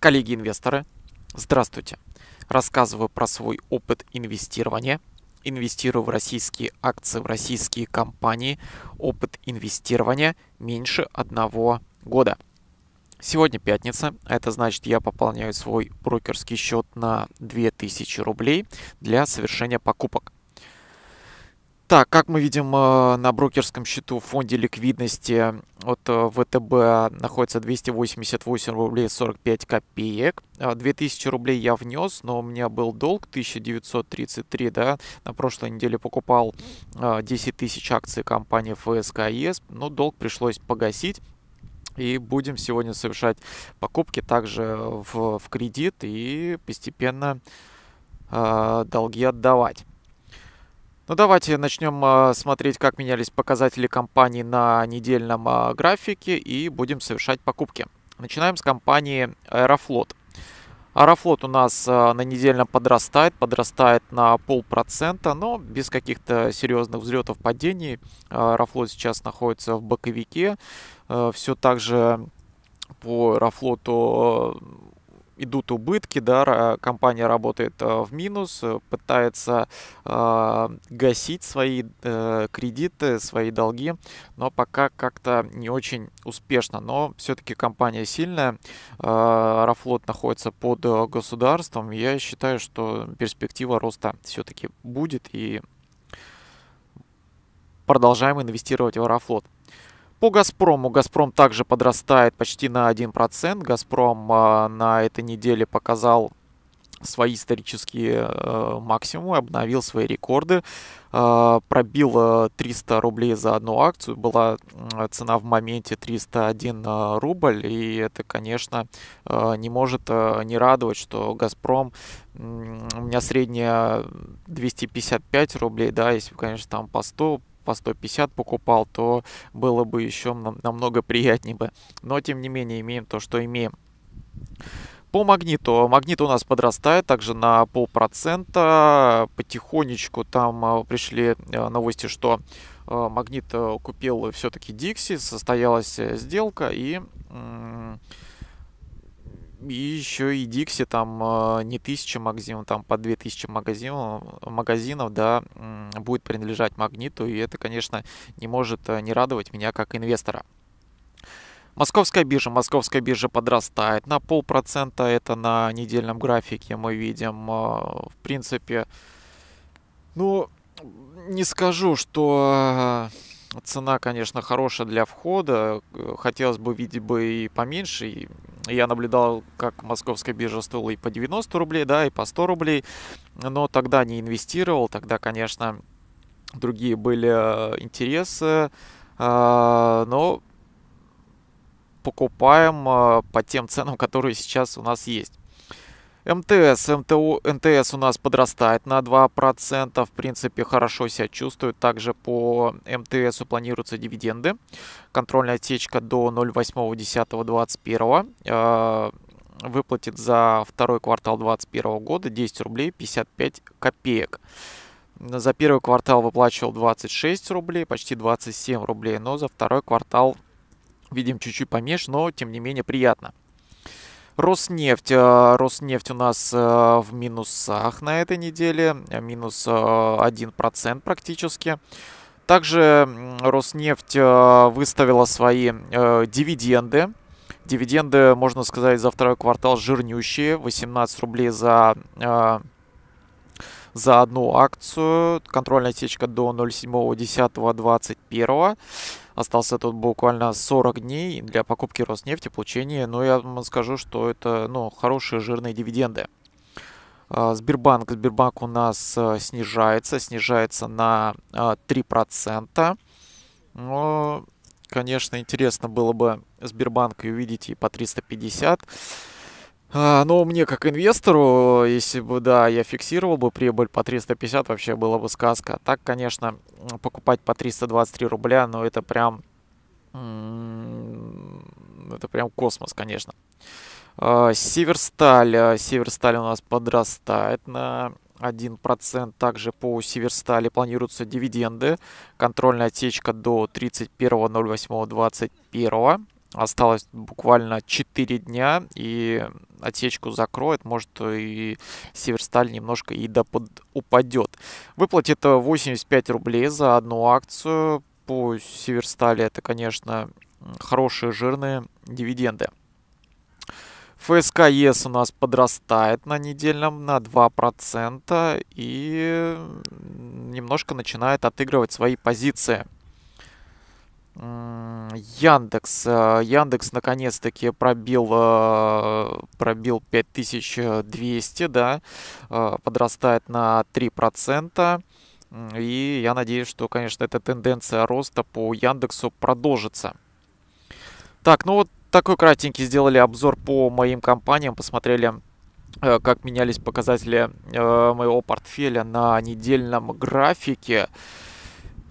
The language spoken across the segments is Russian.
Коллеги-инвесторы, здравствуйте! Рассказываю про свой опыт инвестирования. Инвестирую в российские акции, в российские компании. Опыт инвестирования меньше одного года. Сегодня пятница, а это значит я пополняю свой брокерский счет на 2000 рублей для совершения покупок. Так, как мы видим, э, на брокерском счету в фонде ликвидности от э, ВТБ находится 288 рублей 45 копеек. 2000 э, рублей я внес, но у меня был долг 1933, да, на прошлой неделе покупал 10 тысяч акций компании ФСКЕС, но долг пришлось погасить. И будем сегодня совершать покупки также в, в кредит и постепенно э, долги отдавать. Ну давайте начнем а, смотреть, как менялись показатели компании на недельном а, графике и будем совершать покупки. Начинаем с компании Аэрофлот. Аэрофлот у нас а, на недельном подрастает, подрастает на полпроцента, но без каких-то серьезных взлетов падений. Аэрофлот сейчас находится в боковике, э, все так же по Аэрофлоту идут убытки, да, компания работает э, в минус, э, пытается э, гасить свои кредиты, свои долги, но пока как-то не очень успешно. Но все-таки компания сильная, Аэрофлот находится под государством, я считаю, что перспектива роста все-таки будет и продолжаем инвестировать в Аэрофлот. По «Газпрому». «Газпром» также подрастает почти на 1%. «Газпром» а, на этой неделе показал свои исторические э, максимумы, обновил свои рекорды, а, пробил 300 э, рублей за одну акцию, была цена в моменте 301 э, рубль, и это, конечно, не может не радовать, что «Газпром» у меня средняя 255 рублей, да, если, конечно, там по 100 по 150 покупал, то было бы еще нам, намного приятнее бы. Но тем не менее имеем то, что имеем. По магниту. Магнит у нас подрастает также на полпроцента. Потихонечку там э, пришли э, новости, что э, магнит купил все-таки Dixie, состоялась сделка и и еще и Dixie там э, не тысяча магазинов, там по две тысячи магазинов, магазинов, да, будет принадлежать Магниту, и это, конечно, не может э, не радовать меня как инвестора. Московская биржа. Московская биржа подрастает на полпроцента. Это на недельном графике мы видим. Э, в принципе, ну, не скажу, что цена, конечно, хорошая для входа. Хотелось бы видеть бы и поменьше. И я наблюдал, как московская биржа стоила и по 90 рублей, да, и по 100 рублей, но тогда не инвестировал, тогда, конечно, другие были э, интересы, э, но покупаем э, по тем ценам, которые сейчас у нас есть. МТС, МТУ, НТС у нас подрастает на 2%, в принципе, хорошо себя чувствует. Также по МТС планируются дивиденды. Контрольная отсечка до 0,8.10.21 э, выплатит за второй квартал 2021 года 10 рублей 55 копеек. За первый квартал выплачивал 26 рублей, почти 27 рублей, но за второй квартал видим чуть-чуть поменьше, но тем не менее приятно. Роснефть. Э, Роснефть у нас э, в минусах на этой неделе. Э, минус 1% практически. Также Роснефть выставила свои дивиденды. Дивиденды, можно сказать, за второй квартал жирнющие. 18 рублей за, за одну акцию. Контрольная сечка до 0,7.10.21. Остался тут буквально 40 дней для покупки Роснефти, получения. Но я вам скажу, что это ну, хорошие жирные дивиденды. А, Сбербанк. Сбербанк у нас э, снижается. Снижается на 3%. А, Но, конечно, интересно было бы Сбербанк увидеть и по 350. А, ну, мне как инвестору, если бы, да, я фиксировал бы прибыль по 350, вообще была бы сказка. Так, конечно, покупать по 323 рубля, но ну, это прям... Это прям космос, конечно. А, Северсталь. А, Северсталь у нас подрастает на 1%. Также по Северстали планируются дивиденды. Контрольная отсечка до 31.08.21 осталось буквально 4 дня, и отсечку закроет, может и Северсталь немножко и под упадет. Выплатит это 85 рублей за одну акцию. По Северстали это, конечно, хорошие жирные дивиденды. ФСК ЕС у нас подрастает на недельном на 2% и немножко начинает отыгрывать свои позиции. Яндекс. Э, Яндекс наконец-таки пробил, э, пробил 5200, да, э, подрастает на 3%. И я надеюсь, что, конечно, эта тенденция роста по Яндексу продолжится. Так, ну вот такой кратенький сделали обзор по моим компаниям. Посмотрели, как менялись показатели моего портфеля на недельном графике.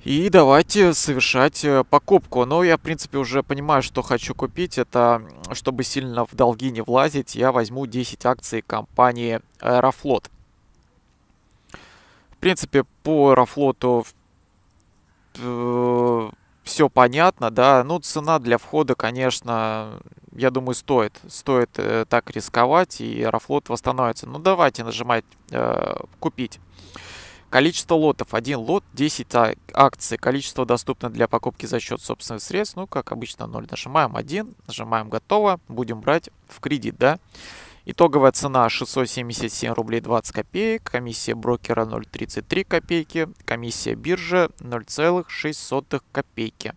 И давайте совершать э, покупку. Но я, в принципе, уже понимаю, что хочу купить. Это, чтобы сильно в долги не влазить, я возьму 10 акций компании Аэрофлот. В принципе, по Аэрофлоту э, все понятно, да. Ну, цена для входа, конечно, я думаю, стоит. Стоит э, так рисковать, и Аэрофлот восстановится. Ну, давайте нажимать э, «Купить». Количество лотов. Один лот, 10 а, акций. Количество доступно для покупки за счет собственных средств. Ну, как обычно, 0. Нажимаем 1, нажимаем готово. Будем брать в кредит, да? Итоговая цена 677 рублей 20 копеек, комиссия брокера 0,33 копейки, комиссия биржи 0,06 копейки.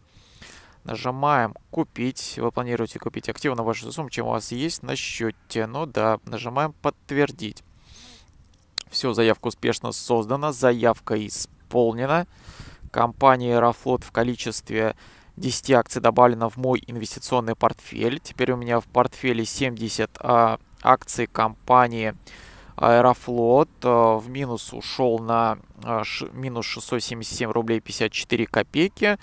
Нажимаем «Купить». Вы планируете купить активы на вашу сумму, чем у вас есть на счете. Ну да, нажимаем «Подтвердить». Все, заявка успешно создана, заявка исполнена. Компания Аэрофлот в количестве 10 акций добавлена в мой инвестиционный портфель. Теперь у меня в портфеле 70 а, акций компании Аэрофлот. А, в минус ушел на а, ш, минус 677 рублей 54 копейки.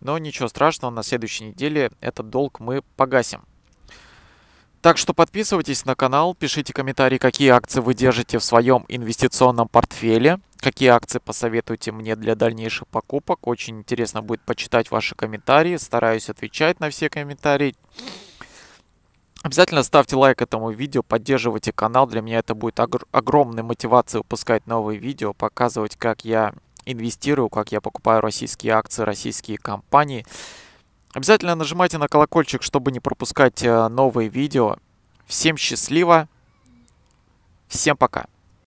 Но ничего страшного, на следующей неделе этот долг мы погасим. Так что подписывайтесь на канал, пишите комментарии, какие акции вы держите в своем инвестиционном портфеле, какие акции посоветуете мне для дальнейших покупок. Очень интересно будет почитать ваши комментарии, стараюсь отвечать на все комментарии. Обязательно ставьте лайк этому видео, поддерживайте канал. Для меня это будет огромной мотивацией выпускать новые видео, показывать, как я инвестирую, как я покупаю российские акции, российские компании. Обязательно нажимайте на колокольчик, чтобы не пропускать э, новые видео. Всем счастливо. Всем пока.